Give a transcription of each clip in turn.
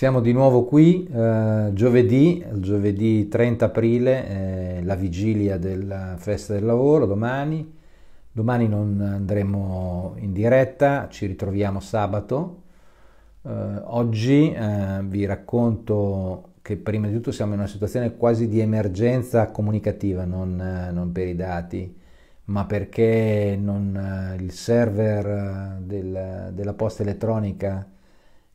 Siamo di nuovo qui eh, giovedì, giovedì 30 aprile, eh, la vigilia della eh, festa del lavoro, domani. Domani non andremo in diretta, ci ritroviamo sabato. Eh, oggi eh, vi racconto che prima di tutto siamo in una situazione quasi di emergenza comunicativa, non, eh, non per i dati, ma perché non, il server del, della posta elettronica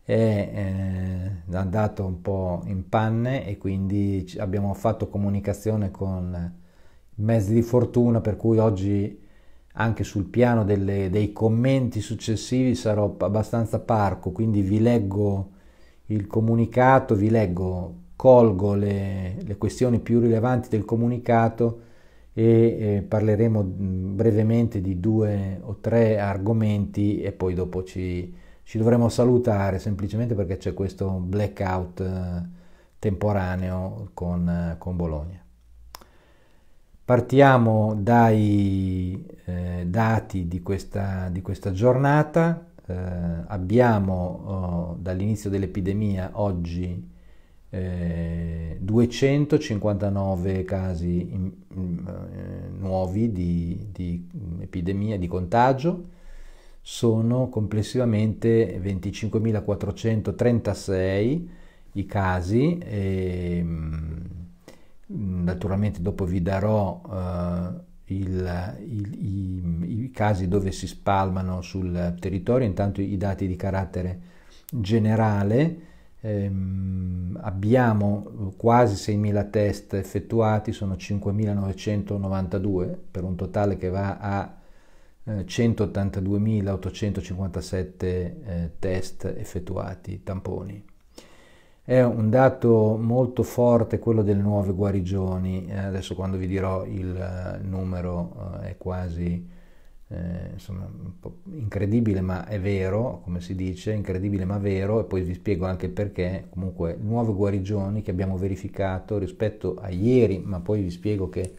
eh, è eh, andato un po' in panne e quindi abbiamo fatto comunicazione con mezzi di fortuna per cui oggi anche sul piano delle, dei commenti successivi sarò abbastanza parco, quindi vi leggo il comunicato, vi leggo, colgo le, le questioni più rilevanti del comunicato e eh, parleremo mm, brevemente di due o tre argomenti e poi dopo ci ci dovremmo salutare semplicemente perché c'è questo blackout eh, temporaneo con, eh, con Bologna. Partiamo dai eh, dati di questa, di questa giornata. Eh, abbiamo oh, dall'inizio dell'epidemia oggi eh, 259 casi in, in, eh, nuovi di, di mm, epidemia, di contagio, sono complessivamente 25.436 i casi. E, mm, naturalmente dopo vi darò eh, il, il, i, i, casi dove si spalmano sul territorio, intanto i dati di carattere generale. Eh, abbiamo quasi 6.000 test effettuati, sono 5.992 per un totale che va a 182.857 eh, eh, test effettuati, tamponi. È un dato molto forte quello delle nuove guarigioni, eh, adesso quando vi dirò il numero è quasi eh, insomma, incredibile ma è vero, come si dice, incredibile ma vero, e poi vi spiego anche perché, comunque nuove guarigioni che abbiamo verificato rispetto a ieri, ma poi vi spiego che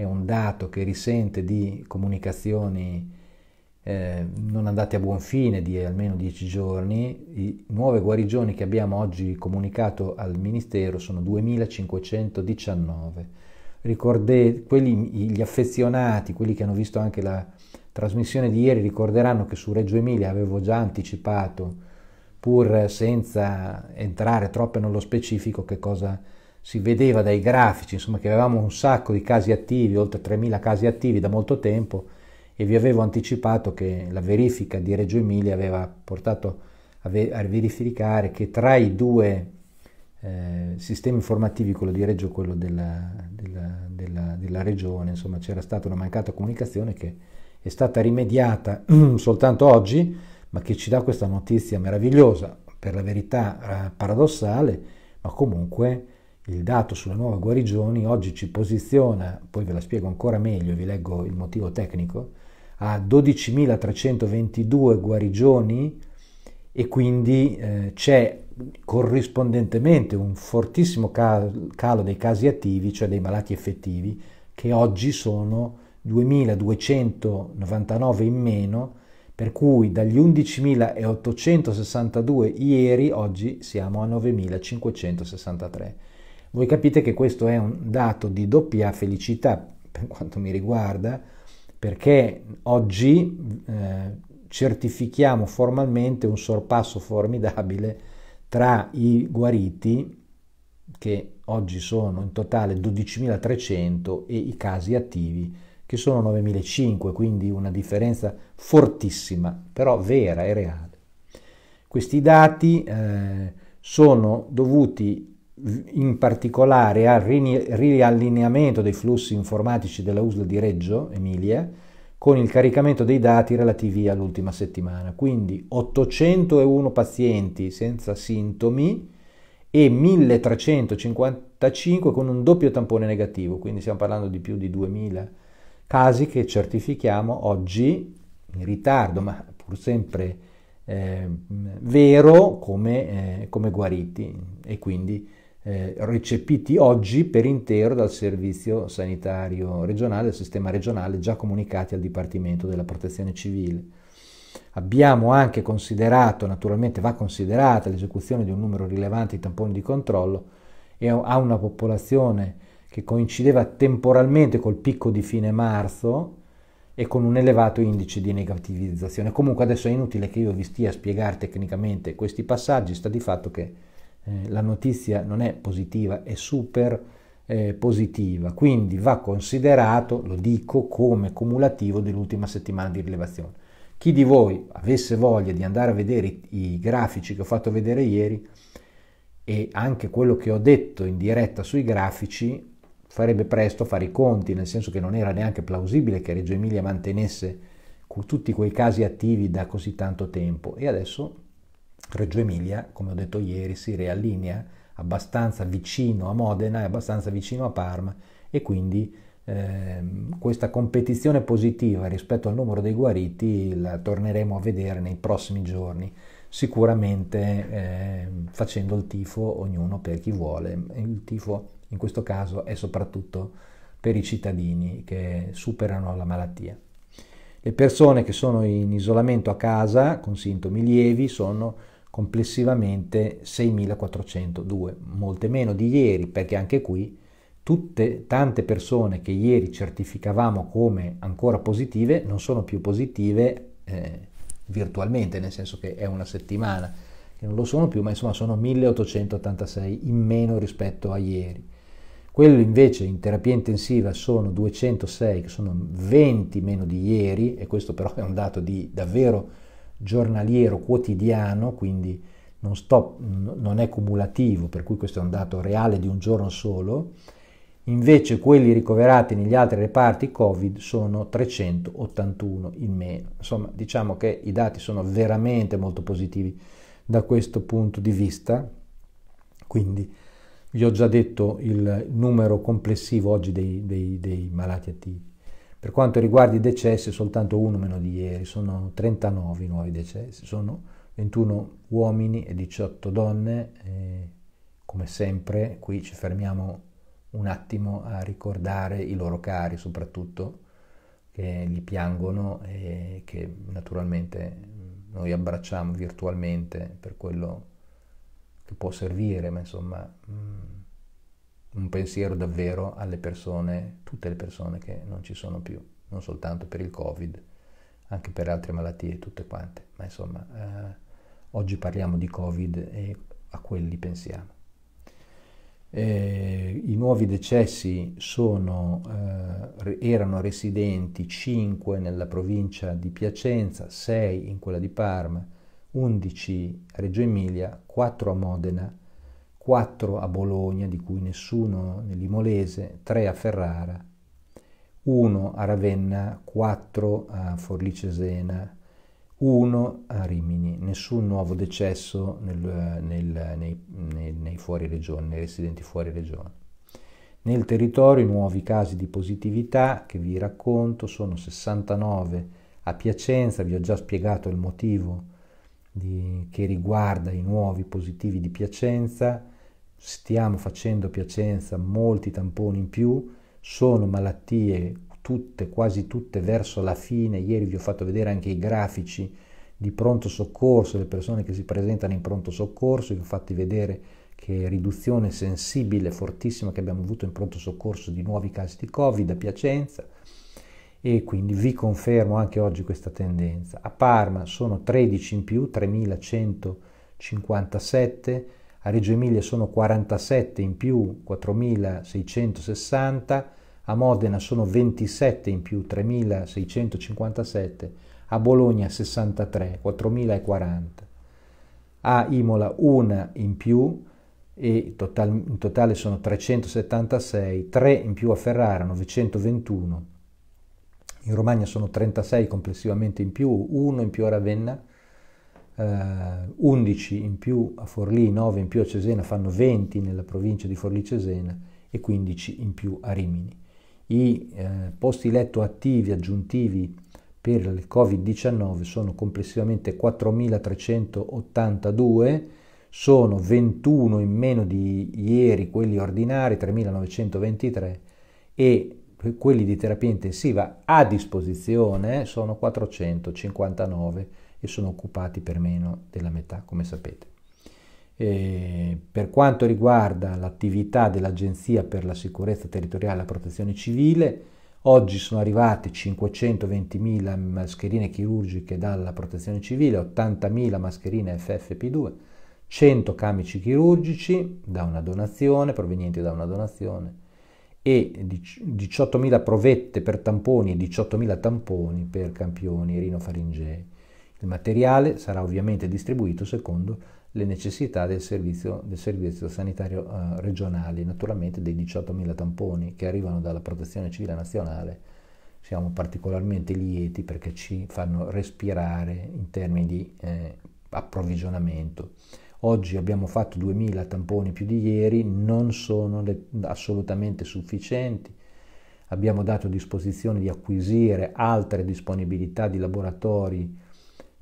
è un dato che risente di comunicazioni eh, non andate a buon fine di almeno 10 giorni, le nuove guarigioni che abbiamo oggi comunicato al Ministero sono 2519. Ricordate, quelli, gli affezionati, quelli che hanno visto anche la trasmissione di ieri, ricorderanno che su Reggio Emilia avevo già anticipato, pur senza entrare troppo nello specifico, che cosa si vedeva dai grafici insomma, che avevamo un sacco di casi attivi, oltre 3.000 casi attivi da molto tempo e vi avevo anticipato che la verifica di Reggio Emilia aveva portato a, ver- a verificare che tra i due eh, sistemi informativi, quello di Reggio e quello della, della, della, della regione, insomma c'era stata una mancata comunicazione che è stata rimediata soltanto oggi, ma che ci dà questa notizia meravigliosa, per la verità eh, paradossale, ma comunque il dato sulle nuove guarigioni oggi ci posiziona, poi ve la spiego ancora meglio, vi leggo il motivo tecnico, a 12.322 guarigioni e quindi eh, c'è corrispondentemente un fortissimo calo dei casi attivi, cioè dei malati effettivi, che oggi sono 2.299 in meno, per cui dagli 11.862 ieri oggi siamo a 9.563 voi capite che questo è un dato di doppia felicità per quanto mi riguarda, perché oggi eh, certifichiamo formalmente un sorpasso formidabile tra i guariti, che oggi sono in totale 12.300, e i casi attivi, che sono 9.500, quindi una differenza fortissima, però vera e reale. Questi dati eh, sono dovuti in particolare al riallineamento dei flussi informatici della USL di Reggio Emilia con il caricamento dei dati relativi all'ultima settimana. Quindi 801 pazienti senza sintomi e 1355 con un doppio tampone negativo, quindi stiamo parlando di più di 2000 casi che certifichiamo oggi in ritardo, ma pur sempre eh, vero come, eh, come guariti e quindi eh, recepiti oggi per intero dal servizio sanitario regionale, dal sistema regionale, già comunicati al Dipartimento della Protezione Civile. Abbiamo anche considerato, naturalmente va considerata l'esecuzione di un numero rilevante di tamponi di controllo e a una popolazione che coincideva temporalmente col picco di fine marzo e con un elevato indice di negativizzazione. Comunque adesso è inutile che io vi stia a spiegare tecnicamente questi passaggi, sta di fatto che eh, la notizia non è positiva, è super eh, positiva, quindi va considerato, lo dico, come cumulativo dell'ultima settimana di rilevazione. Chi di voi avesse voglia di andare a vedere i, i grafici che ho fatto vedere ieri e anche quello che ho detto in diretta sui grafici, farebbe presto a fare i conti, nel senso che non era neanche plausibile che Reggio Emilia mantenesse tutti quei casi attivi da così tanto tempo e adesso Reggio Emilia, come ho detto ieri, si riallinea abbastanza vicino a Modena e abbastanza vicino a Parma e quindi eh, questa competizione positiva rispetto al numero dei guariti la torneremo a vedere nei prossimi giorni, sicuramente eh, facendo il tifo ognuno per chi vuole. Il tifo in questo caso è soprattutto per i cittadini che superano la malattia. Le persone che sono in isolamento a casa con sintomi lievi sono complessivamente 6.402, molte meno di ieri perché anche qui tutte tante persone che ieri certificavamo come ancora positive non sono più positive eh, virtualmente, nel senso che è una settimana che non lo sono più, ma insomma sono 1886 in meno rispetto a ieri. Quello invece in terapia intensiva sono 206, che sono 20 meno di ieri, e questo però è un dato di davvero giornaliero quotidiano, quindi non, sto, non, è cumulativo, per cui questo è un dato reale di un giorno solo, invece quelli ricoverati negli altri reparti Covid sono 381 in meno. Insomma, diciamo che i dati sono veramente molto positivi da questo punto di vista, quindi vi ho già detto il numero complessivo oggi dei, dei, dei malati attivi. Per quanto riguarda i decessi, soltanto uno meno di ieri, sono 39 i nuovi decessi, sono 21 uomini e 18 donne. E come sempre qui ci fermiamo un attimo a ricordare i loro cari soprattutto che li piangono e che naturalmente noi abbracciamo virtualmente per quello che può servire, ma insomma mm, un pensiero davvero alle persone, tutte le persone che non ci sono più, non soltanto per il Covid, anche per altre malattie, tutte quante. Ma insomma, eh, oggi parliamo di Covid e a quelli pensiamo. Eh, I nuovi decessi sono, eh, erano residenti 5 nella provincia di Piacenza, 6 in quella di Parma, 11 a Reggio Emilia, 4 a Modena, 4 a Bologna, di cui nessuno nell'Imolese, 3 a Ferrara, 1 a Ravenna, 4 a Forlì Cesena, 1 a Rimini. Nessun nuovo decesso nel, nel, nei, nei, nei, fuori regione, nei residenti fuori regione. Nel territorio i nuovi casi di positività che vi racconto sono 69 a Piacenza, vi ho già spiegato il motivo di, che riguarda i nuovi positivi di Piacenza, stiamo facendo Piacenza molti tamponi in più, sono malattie tutte, quasi tutte verso la fine, ieri vi ho fatto vedere anche i grafici di pronto soccorso, le persone che si presentano in pronto soccorso, vi ho fatto vedere che riduzione sensibile, fortissima che abbiamo avuto in pronto soccorso di nuovi casi di Covid a Piacenza, e quindi vi confermo anche oggi questa tendenza. A Parma sono 13 in più, 3157, a Reggio Emilia sono 47 in più, 4660, a Modena sono 27 in più, 3657, a Bologna 63, 4040, a Imola una in più, e in totale sono 376, 3 in più a Ferrara, 921, in Romagna sono 36 complessivamente in più, 1 in più a Ravenna, eh, 11 in più a Forlì, 9 in più a Cesena, fanno 20 nella provincia di Forlì-Cesena e 15 in più a Rimini. I eh, posti letto attivi aggiuntivi per il Covid-19 sono complessivamente 4.382, sono 21 in meno di ieri quelli ordinari, 3.923 e quelli di terapia intensiva a disposizione sono 459 e sono occupati per meno della metà, come sapete. E per quanto riguarda l'attività dell'Agenzia per la sicurezza territoriale e la protezione civile, oggi sono arrivate 520.000 mascherine chirurgiche dalla protezione civile, 80.000 mascherine FFP2, 100 camici chirurgici da una donazione, provenienti da una donazione, e 18.000 provette per tamponi e 18.000 tamponi per campioni rinofaringei. Il materiale sarà ovviamente distribuito secondo le necessità del servizio, del servizio sanitario eh, regionale, naturalmente dei 18.000 tamponi che arrivano dalla Protezione Civile Nazionale. Siamo particolarmente lieti perché ci fanno respirare in termini di eh, approvvigionamento. Oggi abbiamo fatto 2000 tamponi più di ieri, non sono assolutamente sufficienti. Abbiamo dato disposizione di acquisire altre disponibilità di laboratori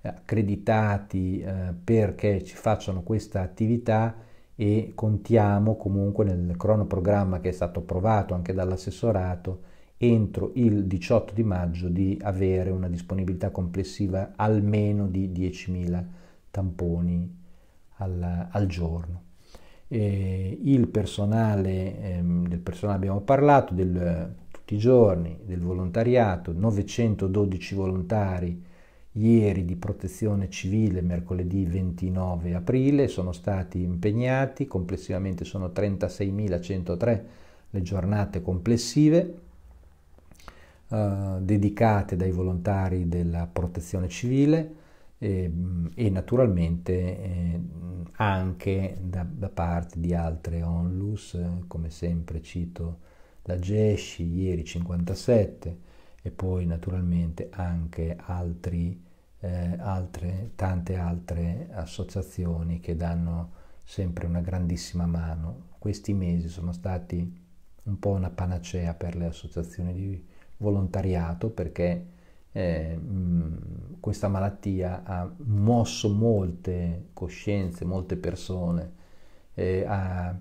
eh, accreditati eh, perché ci facciano questa attività e contiamo comunque nel cronoprogramma che è stato approvato anche dall'assessorato entro il 18 di maggio di avere una disponibilità complessiva almeno di 10.000 tamponi al, al giorno. E il personale, ehm, del personale abbiamo parlato, del, tutti i giorni, del volontariato, 912 volontari ieri di protezione civile mercoledì 29 aprile sono stati impegnati, complessivamente sono 36.103 le giornate complessive eh, dedicate dai volontari della protezione civile e, ehm, e naturalmente eh, anche da, da, parte di altre onlus, come sempre cito la Gesci, ieri 57, e poi naturalmente anche altri, eh, altre, tante altre associazioni che danno sempre una grandissima mano. Questi mesi sono stati un po' una panacea per le associazioni di volontariato perché eh, questa malattia ha mosso molte coscienze, molte persone, eh, ha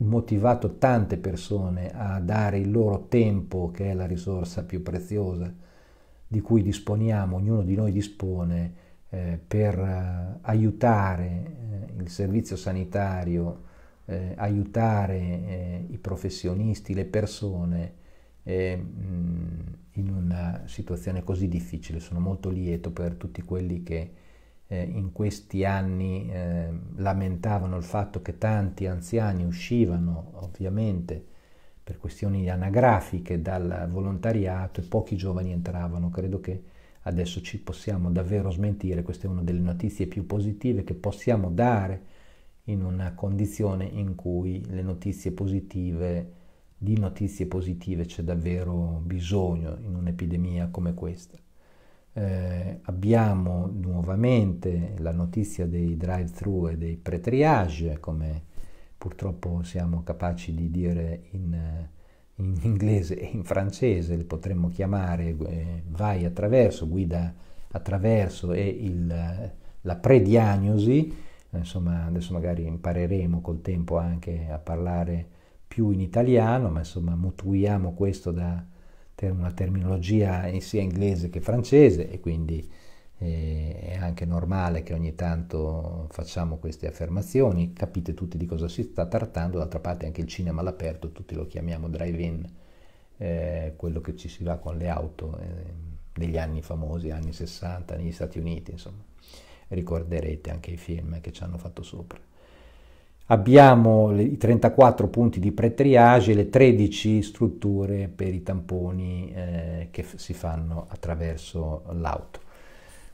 motivato tante persone a dare il loro tempo, che è la risorsa più preziosa di cui disponiamo, ognuno di noi dispone, eh, per eh, aiutare eh, il servizio sanitario, eh, aiutare i professionisti, le persone. Mh, situazione così difficile. Sono molto lieto per tutti quelli che eh, in questi anni eh, lamentavano il fatto che tanti anziani uscivano ovviamente per questioni anagrafiche dal volontariato e pochi giovani entravano. Credo che adesso ci possiamo davvero smentire, questa è una delle notizie più positive che possiamo dare in una condizione in cui le notizie positive di notizie positive c'è davvero bisogno in un'epidemia come questa. Eh, abbiamo nuovamente la notizia dei drive-thru e dei pre-triage, come purtroppo siamo capaci di dire in, eh, in inglese e in francese, li potremmo chiamare eh, vai attraverso, guida attraverso e il, eh, la pre-diagnosi, insomma adesso magari impareremo col tempo anche a parlare più in italiano, ma insomma mutuiamo questo da una terminologia sia inglese che francese e quindi eh, è anche normale che ogni tanto facciamo queste affermazioni, capite tutti di cosa si sta trattando, d'altra parte anche il cinema all'aperto, tutti lo chiamiamo drive-in, eh, quello che ci si va con le auto eh, degli anni famosi, anni 60 negli Stati Uniti, insomma, ricorderete anche i film che ci hanno fatto sopra. Abbiamo i 34 punti di pre-triage e le 13 strutture per i tamponi eh, che si fanno attraverso l'auto.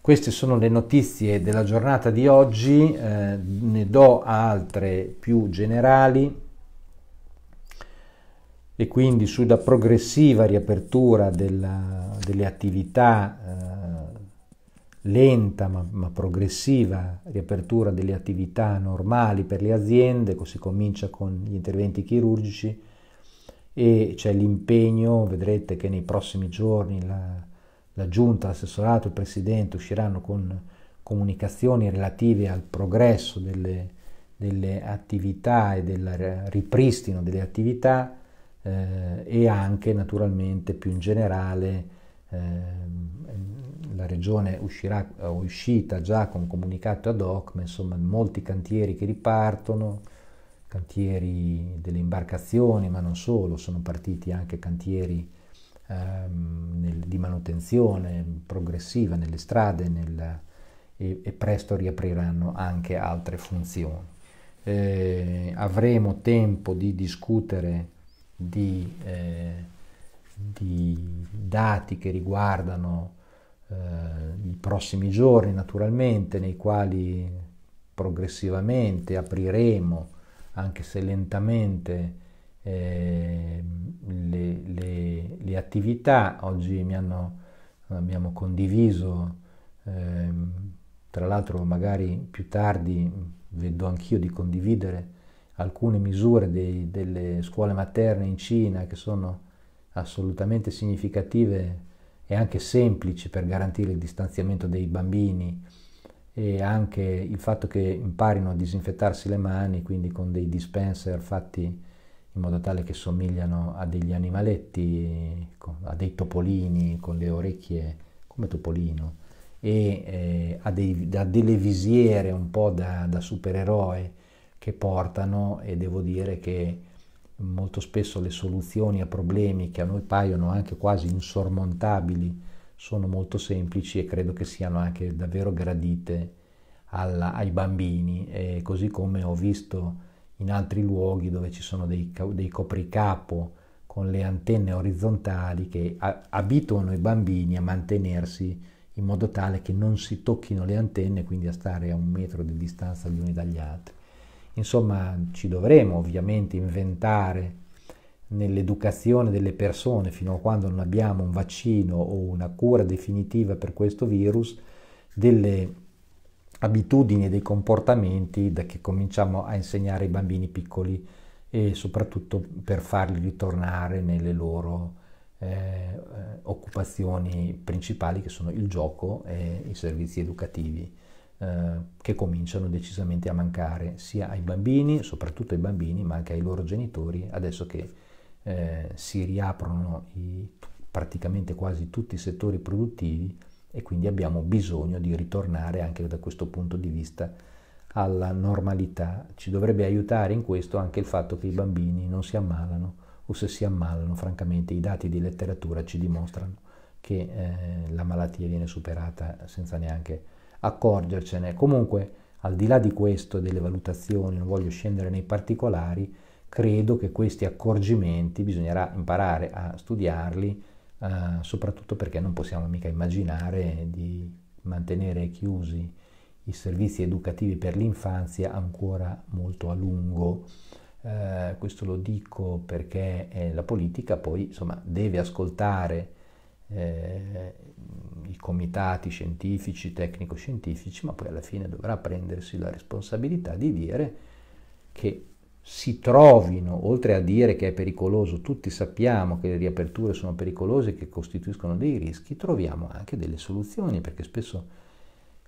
Queste sono le notizie della giornata di oggi, eh, ne do altre più generali e quindi sulla progressiva riapertura della, delle attività eh, lenta ma, ma, progressiva riapertura delle attività normali per le aziende, si comincia con gli interventi chirurgici e c'è l'impegno, vedrete che nei prossimi giorni la, la giunta, l'assessorato, il presidente usciranno con comunicazioni relative al progresso delle, delle attività e del ripristino delle attività eh, e anche naturalmente più in generale eh, la regione uscirà, è eh, uscita già con un comunicato ad hoc, ma insomma molti cantieri che ripartono, cantieri delle imbarcazioni, ma non solo, sono partiti anche cantieri ehm, nel, di manutenzione progressiva nelle strade nel, e, e, presto riapriranno anche altre funzioni. Eh, avremo tempo di discutere di... Eh, di dati che riguardano eh, i prossimi giorni naturalmente nei quali progressivamente apriremo anche se lentamente eh, le, le, le, attività. Oggi mi hanno, abbiamo condiviso, eh, tra l'altro magari più tardi vedo anch'io di condividere alcune misure dei, delle scuole materne in Cina che sono assolutamente significative e anche semplici per garantire il distanziamento dei bambini e anche il fatto che imparino a disinfettarsi le mani, quindi con dei dispenser fatti in modo tale che somigliano a degli animaletti, a dei topolini con le orecchie come topolino e eh, a, dei, a, delle visiere un po' da, da supereroe che portano e devo dire che molto spesso le soluzioni a problemi che a noi paiono anche quasi insormontabili sono molto semplici e credo che siano anche davvero gradite alla, ai bambini, e così come ho visto in altri luoghi dove ci sono dei, dei copricapo con le antenne orizzontali che a, abituano i bambini a mantenersi in modo tale che non si tocchino le antenne, quindi a stare a un metro di distanza gli uni dagli altri. Insomma, ci dovremo ovviamente inventare nell'educazione delle persone fino a quando non abbiamo un vaccino o una cura definitiva per questo virus, delle abitudini e dei comportamenti da che cominciamo a insegnare ai bambini piccoli e soprattutto per farli ritornare nelle loro eh, eh occupazioni principali che sono il gioco e i servizi educativi. Eh, che cominciano decisamente a mancare sia ai bambini, soprattutto ai bambini, ma anche ai loro genitori, adesso che eh, si riaprono i, praticamente quasi tutti i settori produttivi e quindi abbiamo bisogno di ritornare anche da questo punto di vista alla normalità. Ci dovrebbe aiutare in questo anche il fatto che i bambini non si ammalano o se si ammalano, francamente i dati di letteratura ci dimostrano che eh, la malattia viene superata senza neanche accorgercene. Comunque, al di là di questo e delle valutazioni, non voglio scendere nei particolari, credo che questi accorgimenti bisognerà imparare a studiarli, eh, soprattutto perché non possiamo mica immaginare di mantenere chiusi i servizi educativi per l'infanzia ancora molto a lungo. Eh, questo lo dico perché eh, la politica poi insomma, deve ascoltare eh, i comitati scientifici, tecnico-scientifici, ma poi alla fine dovrà prendersi la responsabilità di dire che si trovino, oltre a dire che è pericoloso, tutti sappiamo che le riaperture sono pericolose e che costituiscono dei rischi, troviamo anche delle soluzioni, perché spesso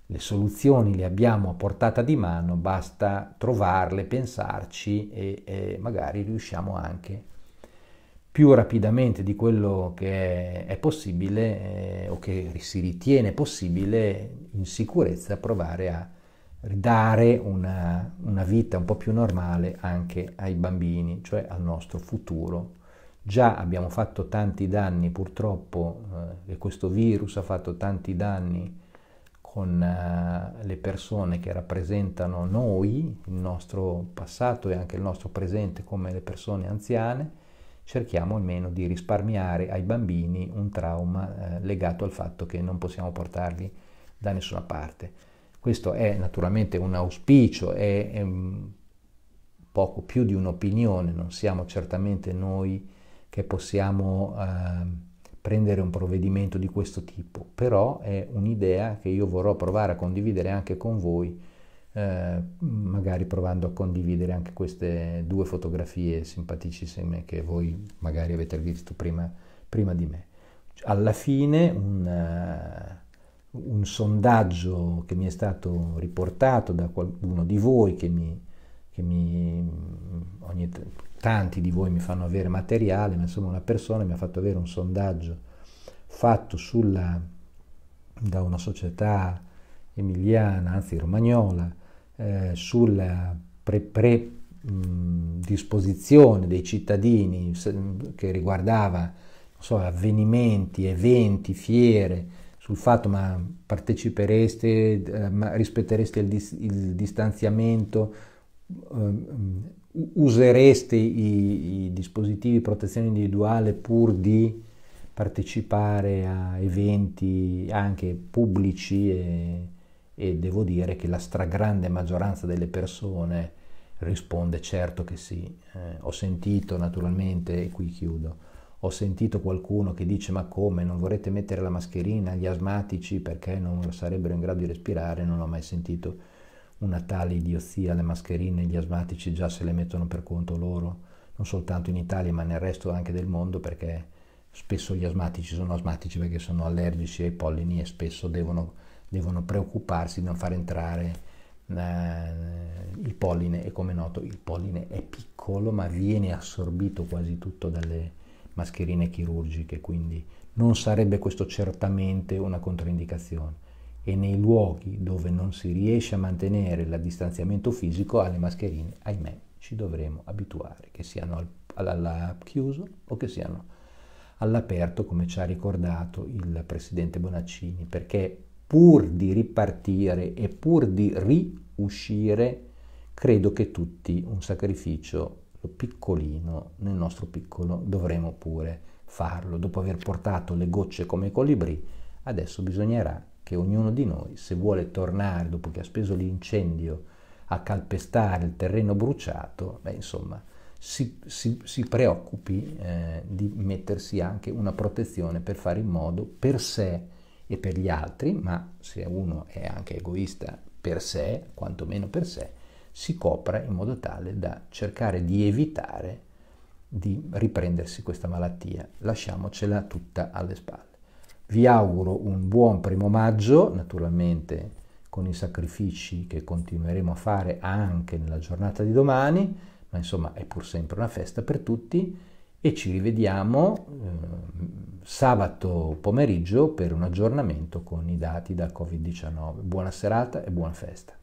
le soluzioni le abbiamo a portata di mano, basta trovarle, pensarci e, e magari riusciamo anche a più rapidamente di quello che è possibile eh, o che si ritiene possibile in sicurezza provare a ridare una, una vita un po' più normale anche ai bambini, cioè al nostro futuro. Già abbiamo fatto tanti danni purtroppo, eh, e questo virus ha fatto tanti danni con eh, le persone che rappresentano noi, il nostro passato e anche il nostro presente come le persone anziane cerchiamo almeno di risparmiare ai bambini un trauma eh, legato al fatto che non possiamo portarli da nessuna parte. Questo è naturalmente un auspicio, è, è poco più di un'opinione, non siamo certamente noi che possiamo eh, prendere un provvedimento di questo tipo, però è un'idea che io vorrò provare a condividere anche con voi eh, magari provando a condividere anche queste due fotografie simpaticissime che voi magari avete visto prima, prima di me. Alla fine un, uh, un, sondaggio che mi è stato riportato da qualcuno di voi che mi... Che mi ogni, tanti di voi mi fanno avere materiale, ma insomma una persona mi ha fatto avere un sondaggio fatto sulla, da una società emiliana, anzi romagnola, eh, sulla predisposizione dei cittadini che riguardava so, avvenimenti, eventi, fiere, sul fatto ma partecipereste, eh, ma rispettereste il, dis, il distanziamento, eh, usereste i, i, dispositivi di protezione individuale pur di partecipare a eventi anche pubblici e, e devo dire che la stragrande maggioranza delle persone risponde certo che sì. Eh, ho sentito naturalmente, e qui chiudo, ho sentito qualcuno che dice ma come non vorrete mettere la mascherina agli asmatici perché non sarebbero in grado di respirare, non ho mai sentito una tale idiozia, le mascherine gli asmatici già se le mettono per conto loro, non soltanto in Italia ma nel resto anche del mondo perché spesso gli asmatici sono asmatici perché sono allergici ai pollini e spesso devono devono preoccuparsi di non far entrare eh, il polline e come noto il polline è piccolo ma viene assorbito quasi tutto dalle mascherine chirurgiche, quindi non sarebbe questo certamente una controindicazione. E nei luoghi dove non si riesce a mantenere il distanziamento fisico alle mascherine, ahimè, ci dovremo abituare, che siano al, al chiuso o che siano all'aperto, come ci ha ricordato il presidente Bonaccini, perché pur di ripartire e pur di riuscire, credo che tutti un sacrificio piccolino nel nostro piccolo dovremo pure farlo. Dopo aver portato le gocce come i colibrì, adesso bisognerà che ognuno di noi, se vuole tornare dopo che ha speso l'incendio a calpestare il terreno bruciato, beh, insomma, si, si, si preoccupi eh, di mettersi anche una protezione per fare in modo per sé e per gli altri, ma se uno è anche egoista per sé, quantomeno per sé, si copra in modo tale da cercare di evitare di riprendersi questa malattia. Lasciamocela tutta alle spalle. Vi auguro un buon primo maggio, naturalmente con i sacrifici che continueremo a fare anche nella giornata di domani, ma insomma è pur sempre una festa per tutti e ci rivediamo eh, sabato pomeriggio per un aggiornamento con i dati da Covid-19. Buona serata e buona festa.